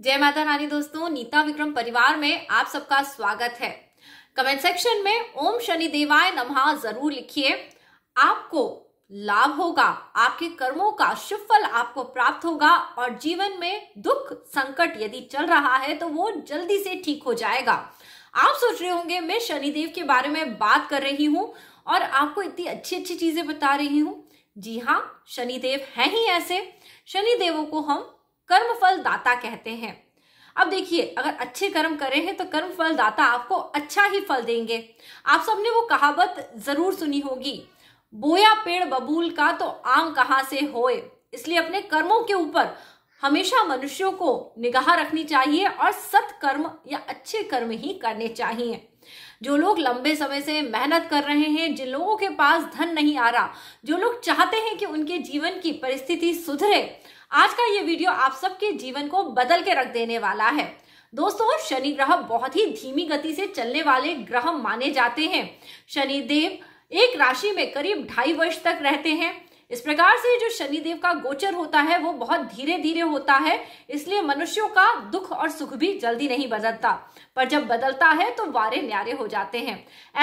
जय माता रानी दोस्तों नीता विक्रम परिवार में आप सबका स्वागत है कमेंट सेक्शन में ओम शनि देवाय नमः जरूर लिखिए आपको लाभ होगा आपके कर्मों का शुभ फल आपको प्राप्त होगा और जीवन में दुख संकट यदि चल रहा है तो वो जल्दी से ठीक हो जाएगा आप सोच रहे होंगे मैं शनिदेव के बारे में बात कर रही हूँ और आपको इतनी अच्छी अच्छी चीजें बता रही हूँ जी हाँ शनिदेव है ही ऐसे शनिदेवों को हम कर्म फल दाता कहते हैं अब देखिए अगर अच्छे कर्म करे हैं तो कर्म फल दाता आपको अच्छा ही फल देंगे आप सबने वो कहावत जरूर सुनी होगी बोया पेड़ बबूल का तो आम कहां से होए इसलिए अपने कर्मों के ऊपर हमेशा मनुष्यों को निगाह रखनी चाहिए और सत्कर्म या अच्छे कर्म ही करने चाहिए जो लोग लंबे समय से मेहनत कर रहे हैं जिन लोगों के पास धन नहीं आ रहा जो लोग चाहते हैं कि उनके जीवन की परिस्थिति सुधरे आज का ये वीडियो आप सबके जीवन को बदल के रख देने वाला है दोस्तों शनि ग्रह बहुत ही धीमी गति से चलने वाले ग्रह माने जाते हैं शनि देव एक राशि में करीब ढाई वर्ष तक रहते हैं इस प्रकार से जो शनिदेव का गोचर होता है वो बहुत धीरे धीरे होता है इसलिए मनुष्यों का दुख और सुख भी जल्दी नहीं बदलता पर जब बदलता है तो वारे न्यारे हो जाते हैं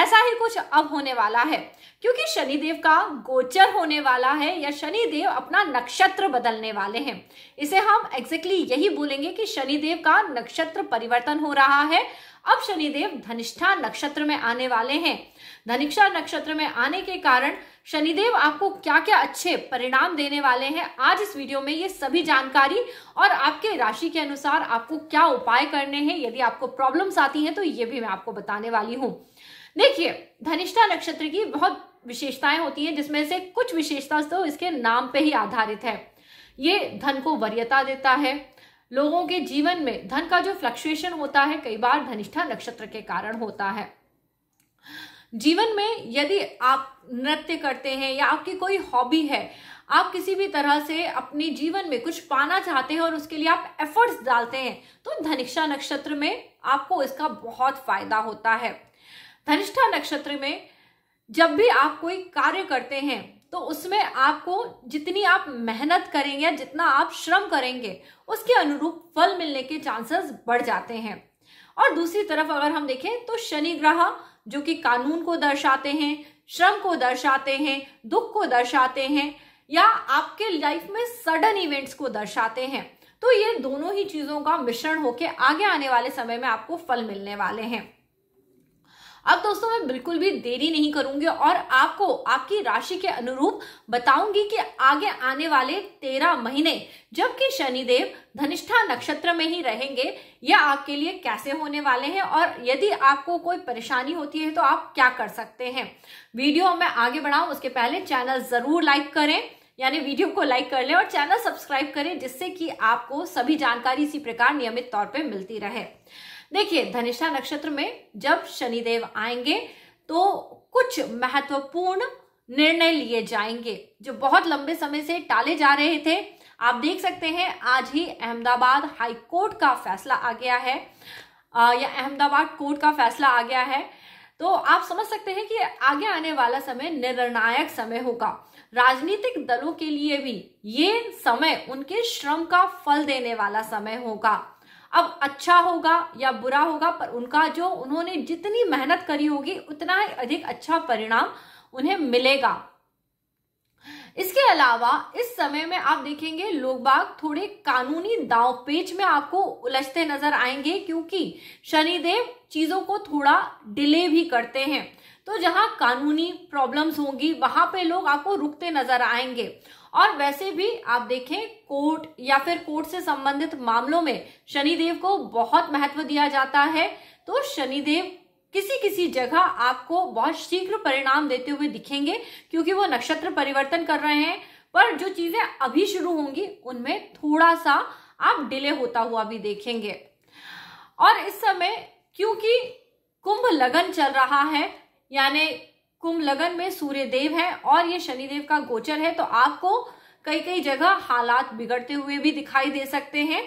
ऐसा ही कुछ अब होने वाला है क्योंकि शनिदेव का गोचर होने वाला है या शनिदेव अपना नक्षत्र बदलने वाले हैं इसे हम एग्जैक्टली exactly यही बोलेंगे कि शनिदेव का नक्षत्र परिवर्तन हो रहा है अब शनिदेव धनिष्ठा नक्षत्र में आने वाले हैं धनिष्ठा नक्षत्र में आने के कारण शनिदेव आपको क्या क्या अच्छे परिणाम देने वाले हैं आज इस वीडियो में ये सभी जानकारी और आपके राशि के अनुसार आपको क्या उपाय करने हैं यदि आपको प्रॉब्लम्स आती हैं तो ये भी मैं आपको बताने वाली हूँ देखिए धनिष्ठा नक्षत्र की बहुत विशेषताएं होती हैं जिसमें से कुछ विशेषता तो इसके नाम पे ही आधारित है ये धन को वरीयता देता है लोगों के जीवन में धन का जो फ्लक्चुएशन होता है कई बार धनिष्ठा नक्षत्र के कारण होता है जीवन में यदि आप नृत्य करते हैं या आपकी कोई हॉबी है आप किसी भी तरह से अपने जीवन में कुछ पाना चाहते हैं और उसके लिए आप एफर्ट्स डालते हैं तो धनिष्ठा नक्षत्र में आपको इसका बहुत फायदा होता है धनिष्ठा नक्षत्र में जब भी आप कोई कार्य करते हैं तो उसमें आपको जितनी आप मेहनत करेंगे या जितना आप श्रम करेंगे उसके अनुरूप फल मिलने के चांसेस बढ़ जाते हैं और दूसरी तरफ अगर हम देखें तो शनि ग्रह जो कि कानून को दर्शाते हैं श्रम को दर्शाते हैं दुख को दर्शाते हैं या आपके लाइफ में सडन इवेंट्स को दर्शाते हैं तो ये दोनों ही चीजों का मिश्रण होकर आगे आने वाले समय में आपको फल मिलने वाले हैं अब दोस्तों मैं बिल्कुल भी देरी नहीं करूंगी और आपको आपकी राशि के अनुरूप बताऊंगी कि आगे आने वाले तेरह महीने जबकि शनिदेव धनिष्ठा नक्षत्र में ही रहेंगे यह आपके लिए कैसे होने वाले हैं और यदि आपको कोई परेशानी होती है तो आप क्या कर सकते हैं वीडियो मैं आगे बढ़ाऊं उसके पहले चैनल जरूर लाइक करें यानी वीडियो को लाइक कर लें और चैनल सब्सक्राइब करें जिससे कि आपको सभी जानकारी इसी प्रकार नियमित तौर पर मिलती रहे देखिए धनिष्ठा नक्षत्र में जब शनिदेव आएंगे तो कुछ महत्वपूर्ण निर्णय लिए जाएंगे जो बहुत लंबे समय से टाले जा रहे थे आप देख सकते हैं आज ही अहमदाबाद हाई कोर्ट का फैसला आ गया है आ, या अहमदाबाद कोर्ट का फैसला आ गया है तो आप समझ सकते हैं कि आगे आने वाला समय निर्णायक समय होगा राजनीतिक दलों के लिए भी ये समय उनके श्रम का फल देने वाला समय होगा अब अच्छा होगा या बुरा होगा पर उनका जो उन्होंने जितनी मेहनत करी होगी उतना ही अधिक अच्छा परिणाम उन्हें मिलेगा इसके अलावा इस समय में आप देखेंगे लोग बाग थोड़े कानूनी दाव पेच में आपको उलझते नजर आएंगे क्योंकि शनिदेव चीजों को थोड़ा डिले भी करते हैं तो जहां कानूनी प्रॉब्लम्स होंगी वहां पे लोग आपको रुकते नजर आएंगे और वैसे भी आप देखें कोर्ट या फिर कोर्ट से संबंधित मामलों में शनिदेव को बहुत महत्व दिया जाता है तो शनिदेव किसी किसी जगह आपको बहुत शीघ्र परिणाम देते हुए दिखेंगे क्योंकि वो नक्षत्र परिवर्तन कर रहे हैं पर जो चीजें अभी शुरू होंगी उनमें थोड़ा सा आप डिले होता हुआ भी देखेंगे और इस समय क्योंकि कुंभ लगन चल रहा है यानी कुंभ लगन में सूर्य देव है और ये शनिदेव का गोचर है तो आपको कई कई जगह हालात बिगड़ते हुए भी दिखाई दे सकते हैं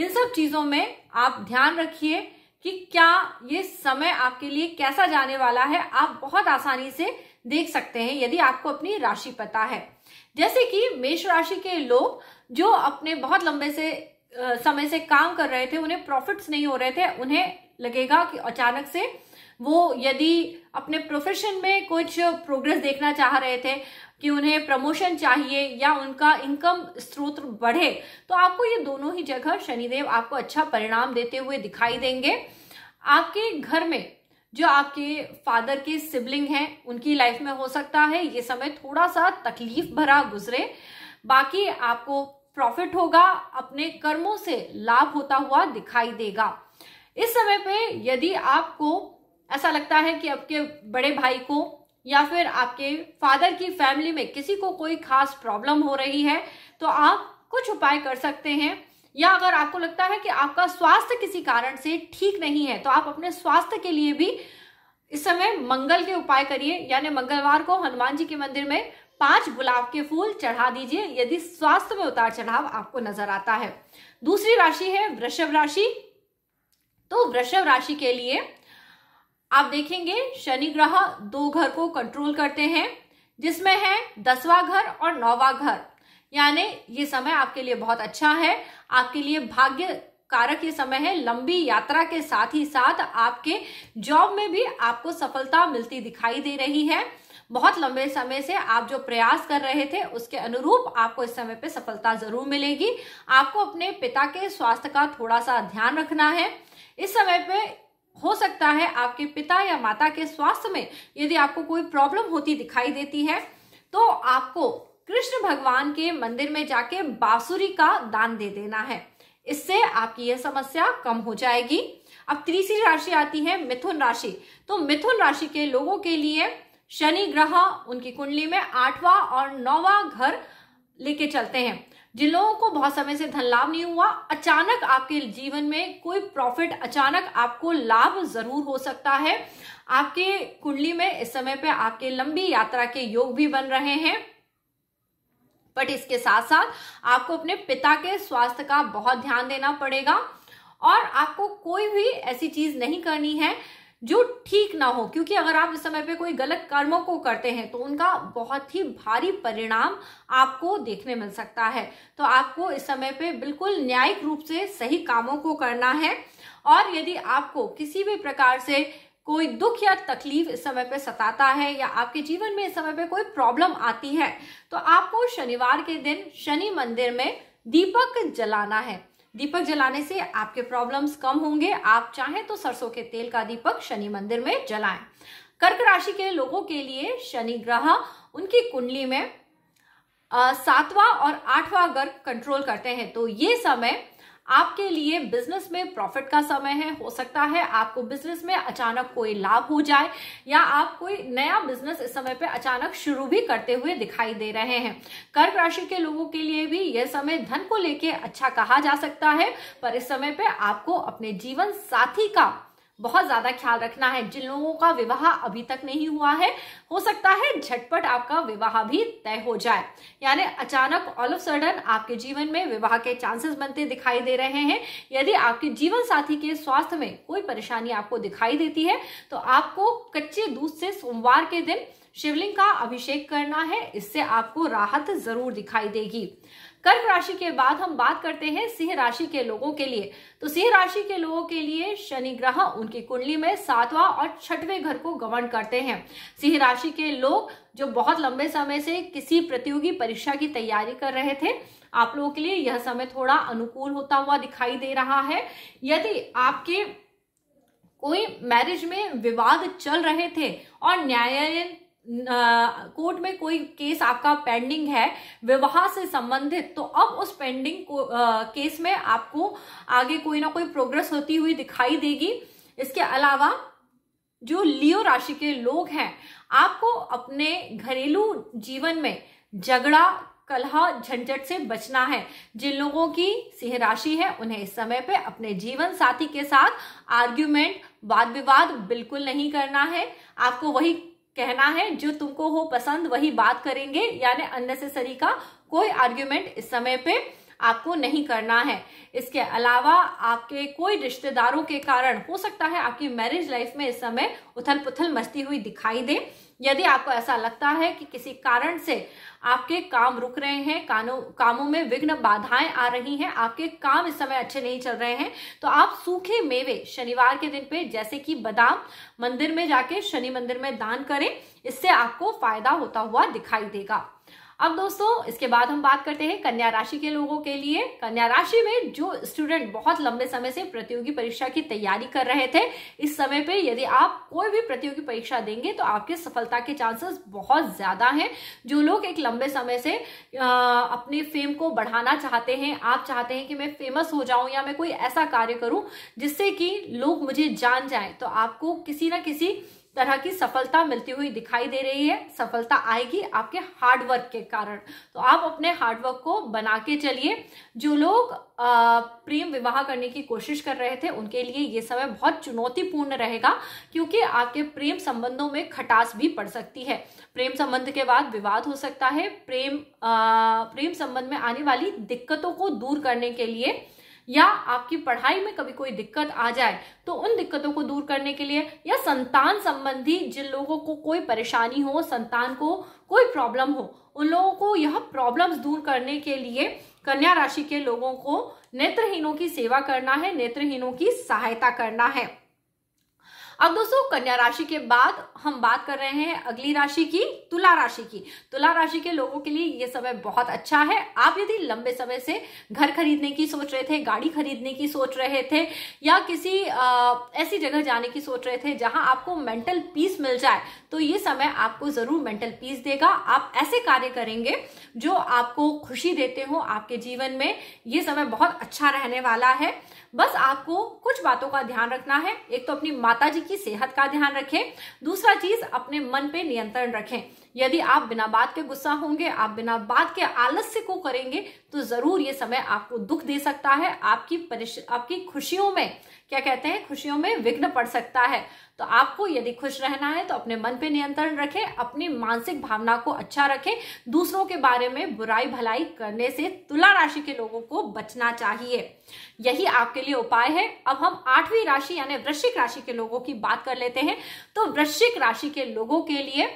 इन सब चीजों में आप ध्यान रखिए कि क्या ये समय आपके लिए कैसा जाने वाला है आप बहुत आसानी से देख सकते हैं यदि आपको अपनी राशि पता है जैसे कि मेष राशि के लोग जो अपने बहुत लंबे से समय से काम कर रहे थे उन्हें प्रॉफिट्स नहीं हो रहे थे उन्हें लगेगा कि अचानक से वो यदि अपने प्रोफेशन में कुछ प्रोग्रेस देखना चाह रहे थे कि उन्हें प्रमोशन चाहिए या उनका इनकम स्रोत बढ़े तो आपको ये दोनों ही जगह शनिदेव आपको अच्छा परिणाम देते हुए दिखाई देंगे आपके घर में जो आपके फादर के सिबलिंग हैं उनकी लाइफ में हो सकता है ये समय थोड़ा सा तकलीफ भरा गुजरे बाकी आपको प्रॉफिट होगा अपने कर्मों से लाभ होता हुआ दिखाई देगा इस समय पे यदि आपको ऐसा लगता है कि आपके बड़े भाई को या फिर आपके फादर की फैमिली में किसी को कोई खास प्रॉब्लम हो रही है तो आप कुछ उपाय कर सकते हैं या अगर आपको लगता है कि आपका स्वास्थ्य किसी कारण से ठीक नहीं है तो आप अपने स्वास्थ्य के लिए भी इस समय मंगल के उपाय करिए यानी मंगलवार को हनुमान जी के मंदिर में पांच गुलाब के फूल चढ़ा दीजिए यदि स्वास्थ्य में उतार चढ़ाव आपको नजर आता है दूसरी राशि है वृषभ राशि तो वृषभ राशि के लिए आप देखेंगे शनि ग्रह दो घर को कंट्रोल करते हैं जिसमें है दसवा घर और नौवा घर यानी ये समय आपके लिए बहुत अच्छा है आपके लिए भाग्य कारक ये समय है लंबी यात्रा के साथ ही साथ आपके जॉब में भी आपको सफलता मिलती दिखाई दे रही है बहुत लंबे समय से आप जो प्रयास कर रहे थे उसके अनुरूप आपको इस समय पे सफलता जरूर मिलेगी आपको अपने पिता के स्वास्थ्य का थोड़ा सा ध्यान रखना है इस समय पे हो सकता है आपके पिता या माता के स्वास्थ्य में यदि आपको कोई प्रॉब्लम होती दिखाई देती है तो आपको कृष्ण भगवान के मंदिर में जाके बांसुरी का दान दे देना है इससे आपकी यह समस्या कम हो जाएगी अब तीसरी राशि आती है मिथुन राशि तो मिथुन राशि के लोगों के लिए शनि ग्रह उनकी कुंडली में आठवां और नौवां घर लेके चलते हैं जिन लोगों को बहुत समय से धन लाभ नहीं हुआ अचानक आपके जीवन में कोई प्रॉफिट अचानक आपको लाभ जरूर हो सकता है आपके कुंडली में इस समय पे आपके लंबी यात्रा के योग भी बन रहे हैं बट इसके साथ साथ आपको अपने पिता के स्वास्थ्य का बहुत ध्यान देना पड़ेगा और आपको कोई भी ऐसी चीज नहीं करनी है जो ठीक ना हो क्योंकि अगर आप इस समय पे कोई गलत कर्मों को करते हैं तो उनका बहुत ही भारी परिणाम आपको देखने मिल सकता है तो आपको इस समय पे बिल्कुल न्यायिक रूप से सही कामों को करना है और यदि आपको किसी भी प्रकार से कोई दुख या तकलीफ इस समय पे सताता है या आपके जीवन में इस समय पे कोई प्रॉब्लम आती है तो आपको शनिवार के दिन शनि मंदिर में दीपक जलाना है दीपक जलाने से आपके प्रॉब्लम्स कम होंगे आप चाहें तो सरसों के तेल का दीपक शनि मंदिर में जलाएं कर्क राशि के लोगों के लिए शनि ग्रह उनकी कुंडली में सातवां और आठवां घर कंट्रोल करते हैं तो ये समय आपके लिए बिजनेस में प्रॉफिट का समय है हो सकता है आपको बिजनेस में अचानक कोई लाभ हो जाए या आप कोई नया बिजनेस इस समय पे अचानक शुरू भी करते हुए दिखाई दे रहे हैं कर्क राशि के लोगों के लिए भी यह समय धन को लेके अच्छा कहा जा सकता है पर इस समय पे आपको अपने जीवन साथी का बहुत ज्यादा ख्याल रखना है जिन लोगों का विवाह अभी तक नहीं हुआ है हो सकता है झटपट आपका विवाह भी तय हो जाए यानी अचानक ऑल ऑफ सडन आपके जीवन में विवाह के चांसेस बनते दिखाई दे रहे हैं यदि आपके जीवन साथी के स्वास्थ्य में कोई परेशानी आपको दिखाई देती है तो आपको कच्चे दूध से सोमवार के दिन शिवलिंग का अभिषेक करना है इससे आपको राहत जरूर दिखाई देगी कर्क राशि के बाद हम बात करते हैं सिंह राशि के लोगों के लिए तो सिंह राशि के लोगों के लिए शनि ग्रह उनकी कुंडली में सातवां और छठवें घर को गवर्न करते हैं सिंह राशि के लोग जो बहुत लंबे समय से किसी प्रतियोगी परीक्षा की तैयारी कर रहे थे आप लोगों के लिए यह समय थोड़ा अनुकूल होता हुआ दिखाई दे रहा है यदि आपके कोई मैरिज में विवाद चल रहे थे और न्यायालय कोर्ट में कोई केस आपका पेंडिंग है विवाह से संबंधित तो अब उस पेंडिंग को, आ, केस में आपको आगे कोई ना कोई प्रोग्रेस होती हुई दिखाई देगी इसके अलावा जो लियो राशि के लोग हैं आपको अपने घरेलू जीवन में झगड़ा कलह झंझट से बचना है जिन लोगों की सिंह राशि है उन्हें इस समय पे अपने जीवन साथी के साथ आर्ग्यूमेंट वाद विवाद बिल्कुल नहीं करना है आपको वही कहना है जो तुमको हो पसंद वही बात करेंगे यानी अननेसेसरी का कोई आर्ग्यूमेंट इस समय पे आपको नहीं करना है इसके अलावा आपके कोई रिश्तेदारों के कारण हो सकता है आपकी मैरिज लाइफ में इस समय उथल पुथल मस्ती हुई दिखाई दे यदि आपको ऐसा लगता है कि किसी कारण से आपके काम रुक रहे हैं कानों कामों में विघ्न बाधाएं आ रही हैं आपके काम इस समय अच्छे नहीं चल रहे हैं तो आप सूखे मेवे शनिवार के दिन पे जैसे कि बादाम मंदिर में जाके शनि मंदिर में दान करें इससे आपको फायदा होता हुआ दिखाई देगा अब दोस्तों इसके बाद हम बात करते हैं कन्या राशि के लोगों के लिए कन्या राशि में जो स्टूडेंट बहुत लंबे समय से प्रतियोगी परीक्षा की तैयारी कर रहे थे इस समय पे यदि आप कोई भी प्रतियोगी परीक्षा देंगे तो आपके सफलता के चांसेस बहुत ज्यादा हैं जो लोग एक लंबे समय से आ, अपने फेम को बढ़ाना चाहते हैं आप चाहते हैं कि मैं फेमस हो जाऊं या मैं कोई ऐसा कार्य करूं जिससे कि लोग मुझे जान जाए तो आपको किसी ना किसी तरह की सफलता मिलती हुई दिखाई दे रही है सफलता आएगी आपके हार्डवर्क के कारण तो आप अपने हार्डवर्क को बना के चलिए जो लोग प्रेम विवाह करने की कोशिश कर रहे थे उनके लिए ये समय बहुत चुनौतीपूर्ण रहेगा क्योंकि आपके प्रेम संबंधों में खटास भी पड़ सकती है प्रेम संबंध के बाद विवाद हो सकता है प्रेम आ, प्रेम संबंध में आने वाली दिक्कतों को दूर करने के लिए या आपकी पढ़ाई में कभी कोई दिक्कत आ जाए तो उन दिक्कतों को दूर करने के लिए या संतान संबंधी जिन लोगों को कोई परेशानी हो संतान को कोई प्रॉब्लम हो उन लोगों को यह प्रॉब्लम्स दूर करने के लिए कन्या राशि के लोगों को नेत्रहीनों की सेवा करना है नेत्रहीनों की सहायता करना है अब दोस्तों कन्या राशि के बाद हम बात कर रहे हैं अगली राशि की तुला राशि की तुला राशि के लोगों के लिए ये समय बहुत अच्छा है आप यदि लंबे समय से घर खरीदने की सोच रहे थे गाड़ी खरीदने की सोच रहे थे या किसी आ, ऐसी जगह जाने की सोच रहे थे जहां आपको मेंटल पीस मिल जाए तो ये समय आपको जरूर मेंटल पीस देगा आप ऐसे कार्य करेंगे जो आपको खुशी देते हो आपके जीवन में ये समय बहुत अच्छा रहने वाला है बस आपको कुछ बातों का ध्यान रखना है एक तो अपनी माता जी की सेहत का ध्यान रखें दूसरा चीज अपने मन पे नियंत्रण रखें यदि आप बिना बात के गुस्सा होंगे आप बिना बात के आलस्य को करेंगे तो जरूर ये समय आपको दुख दे सकता है आपकी आपकी खुशियों में क्या कहते हैं खुशियों में विघ्न पड़ सकता है तो आपको यदि खुश रहना है तो अपने मन पे नियंत्रण रखें अपनी मानसिक भावना को अच्छा रखें दूसरों के बारे में बुराई भलाई करने से तुला राशि के लोगों को बचना चाहिए यही आपके लिए उपाय है अब हम आठवीं राशि यानी वृश्चिक राशि के लोगों की बात कर लेते हैं तो वृश्चिक राशि के लोगों के लिए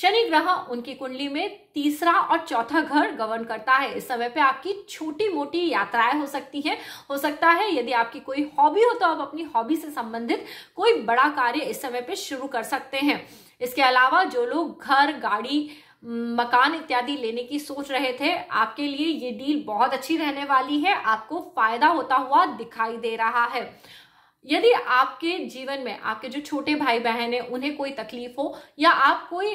शनि ग्रह उनकी कुंडली में तीसरा और चौथा घर गवर्न करता है इस समय पे आपकी छोटी मोटी यात्राएं हो सकती हैं हो सकता है यदि आपकी कोई हॉबी हो तो आप अपनी हॉबी से संबंधित कोई बड़ा कार्य इस समय पे शुरू कर सकते हैं इसके अलावा जो लोग घर गाड़ी मकान इत्यादि लेने की सोच रहे थे आपके लिए ये डील बहुत अच्छी रहने वाली है आपको फायदा होता हुआ दिखाई दे रहा है यदि आपके जीवन में आपके जो छोटे भाई बहन हैं उन्हें कोई तकलीफ हो या आप कोई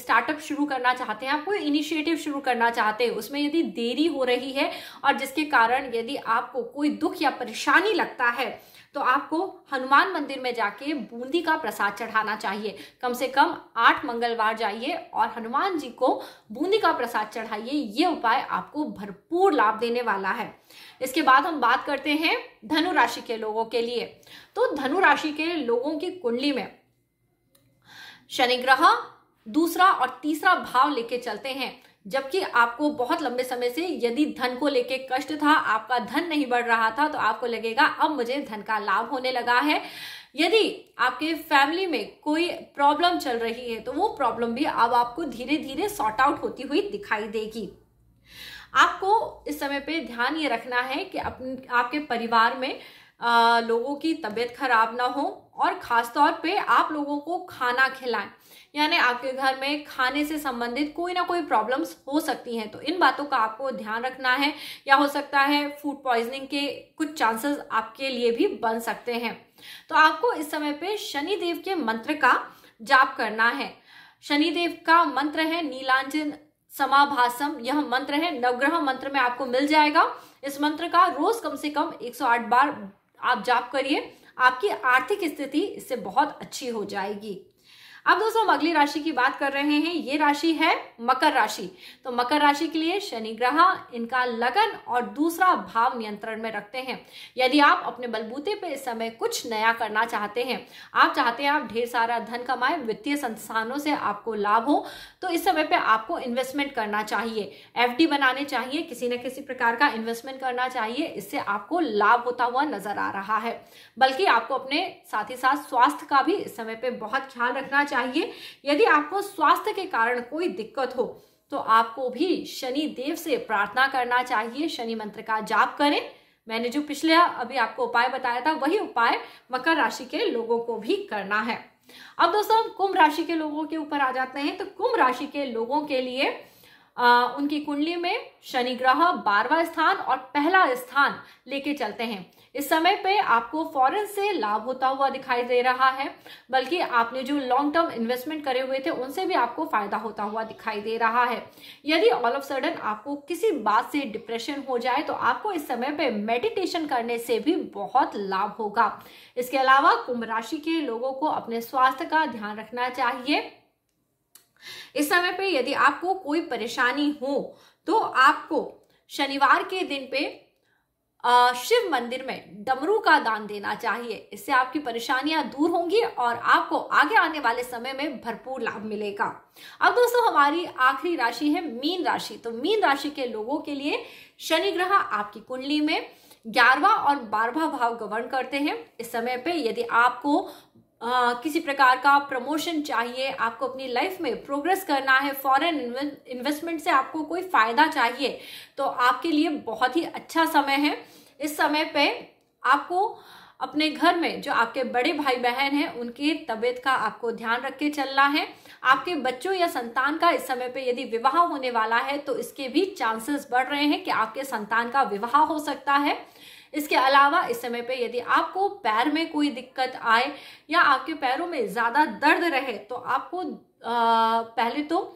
स्टार्टअप शुरू करना चाहते हैं आप कोई इनिशिएटिव शुरू करना चाहते हैं उसमें यदि देरी हो रही है और जिसके कारण यदि आपको कोई दुख या परेशानी लगता है तो आपको हनुमान मंदिर में जाके बूंदी का प्रसाद चढ़ाना चाहिए कम से कम आठ मंगलवार जाइए और हनुमान जी को बूंदी का प्रसाद चढ़ाइए ये उपाय आपको भरपूर लाभ देने वाला है इसके बाद हम बात करते हैं धनु राशि के लोगों के लिए तो धनु राशि के लोगों की कुंडली में शनि ग्रह दूसरा और तीसरा भाव लेके चलते हैं जबकि आपको बहुत लंबे समय से यदि धन को लेके कष्ट था आपका धन नहीं बढ़ रहा था तो आपको लगेगा अब मुझे धन का लाभ होने लगा है यदि आपके फैमिली में कोई प्रॉब्लम चल रही है तो वो प्रॉब्लम भी अब आपको धीरे धीरे सॉर्ट आउट होती हुई दिखाई देगी आपको इस समय पे ध्यान ये रखना है कि अपन आपके परिवार में आ, लोगों की तबीयत खराब ना हो और ख़ास तौर पे आप लोगों को खाना खिलाएं यानी आपके घर में खाने से संबंधित कोई ना कोई प्रॉब्लम्स हो सकती हैं तो इन बातों का आपको ध्यान रखना है या हो सकता है फूड पॉइजनिंग के कुछ चांसेस आपके लिए भी बन सकते हैं तो आपको इस समय पे शनि देव के मंत्र का जाप करना है शनिदेव का मंत्र है नीलांजन समाभासम यह मंत्र है नवग्रह मंत्र में आपको मिल जाएगा इस मंत्र का रोज कम से कम 108 बार आप जाप करिए आपकी आर्थिक स्थिति इससे बहुत अच्छी हो जाएगी अब दोस्तों हम अगली राशि की बात कर रहे हैं ये राशि है मकर राशि तो मकर राशि के लिए शनि ग्रह इनका लगन और दूसरा भाव नियंत्रण में रखते हैं यदि आप अपने बलबूते पे इस समय कुछ नया करना चाहते हैं आप चाहते हैं आप ढेर सारा धन कमाए वित्तीय संस्थानों से आपको लाभ हो तो इस समय पर आपको इन्वेस्टमेंट करना चाहिए एफ बनाने चाहिए किसी न किसी प्रकार का इन्वेस्टमेंट करना चाहिए इससे आपको लाभ होता हुआ नजर आ रहा है बल्कि आपको अपने साथ ही साथ स्वास्थ्य का भी इस समय पर बहुत ख्याल रखना चाहिए चाहिए यदि आपको स्वास्थ्य के कारण कोई दिक्कत हो तो आपको भी शनि देव से प्रार्थना करना चाहिए शनि मंत्र का जाप करें मैंने जो पिछले अभी आपको उपाय बताया था वही उपाय मकर राशि के लोगों को भी करना है अब दोस्तों हम कुंभ राशि के लोगों के ऊपर आ जाते हैं तो कुंभ राशि के लोगों के लिए आ, उनकी कुंडली में शनि ग्रह बारवा स्थान और पहला स्थान लेके चलते हैं इस समय पे आपको फॉरेन से लाभ होता हुआ दिखाई दे रहा है बल्कि आपने जो लॉन्ग टर्म इन्वेस्टमेंट करे हुए थे उनसे भी आपको फायदा होता हुआ दिखाई दे रहा है यदि ऑल ऑफ सडन आपको किसी बात से डिप्रेशन हो जाए तो आपको इस समय पे मेडिटेशन करने से भी बहुत लाभ होगा इसके अलावा कुंभ राशि के लोगों को अपने स्वास्थ्य का ध्यान रखना चाहिए इस समय पे यदि आपको कोई परेशानी हो तो आपको शनिवार के दिन पे शिव मंदिर में डमरू का दान देना चाहिए इससे आपकी परेशानियां दूर होंगी और आपको आगे आने वाले समय में भरपूर लाभ मिलेगा अब दोस्तों हमारी आखिरी राशि है मीन राशि तो मीन राशि के लोगों के लिए शनि ग्रह आपकी कुंडली में ग्यारहवा और बारहवा भाव गवर्न करते हैं इस समय पे यदि आपको आ, किसी प्रकार का प्रमोशन चाहिए आपको अपनी लाइफ में प्रोग्रेस करना है फॉरेन इन्वेस्टमेंट से आपको कोई फ़ायदा चाहिए तो आपके लिए बहुत ही अच्छा समय है इस समय पे आपको अपने घर में जो आपके बड़े भाई बहन हैं उनकी तबीयत का आपको ध्यान रख के चलना है आपके बच्चों या संतान का इस समय पे यदि विवाह होने वाला है तो इसके भी चांसेस बढ़ रहे हैं कि आपके संतान का विवाह हो सकता है इसके अलावा इस समय पे यदि आपको पैर में कोई दिक्कत आए या आपके पैरों में ज़्यादा दर्द रहे तो आपको आ, पहले तो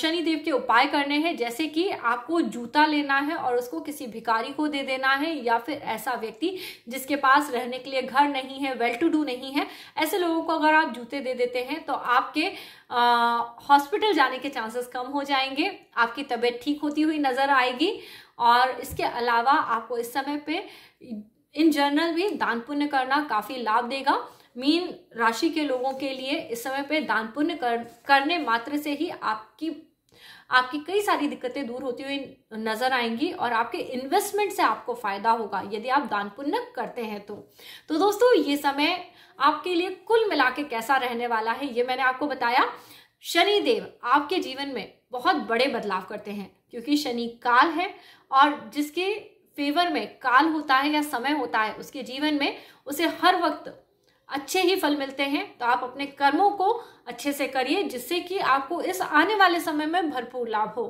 शनि देव के उपाय करने हैं जैसे कि आपको जूता लेना है और उसको किसी भिकारी को दे देना है या फिर ऐसा व्यक्ति जिसके पास रहने के लिए घर नहीं है वेल टू डू नहीं है ऐसे लोगों को अगर आप जूते दे देते हैं तो आपके हॉस्पिटल जाने के चांसेस कम हो जाएंगे आपकी तबीयत ठीक होती हुई नज़र आएगी और इसके अलावा आपको इस समय पे इन जनरल भी दान पुण्य करना काफ़ी लाभ देगा मीन राशि के लोगों के लिए इस समय पे दान पुण्य कर, करने मात्र से ही आपकी आपकी कई सारी दिक्कतें दूर होती हुई नजर आएंगी और आपके इन्वेस्टमेंट से आपको फायदा होगा यदि आप दान पुण्य करते हैं तो तो दोस्तों ये समय आपके लिए कुल मिला के कैसा रहने वाला है ये मैंने आपको बताया शनि देव आपके जीवन में बहुत बड़े बदलाव करते हैं क्योंकि शनि काल है और जिसके फेवर में काल होता है या समय होता है उसके जीवन में उसे हर वक्त अच्छे ही फल मिलते हैं तो आप अपने कर्मों को अच्छे से करिए जिससे कि आपको इस आने वाले समय में भरपूर लाभ हो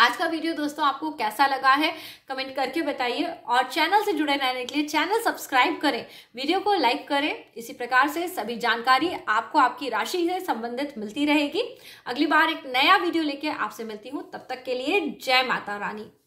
आज का वीडियो दोस्तों आपको कैसा लगा है कमेंट करके बताइए और चैनल से जुड़े रहने के लिए चैनल सब्सक्राइब करें वीडियो को लाइक करें इसी प्रकार से सभी जानकारी आपको आपकी राशि से संबंधित मिलती रहेगी अगली बार एक नया वीडियो लेके आपसे मिलती हूँ तब तक के लिए जय माता रानी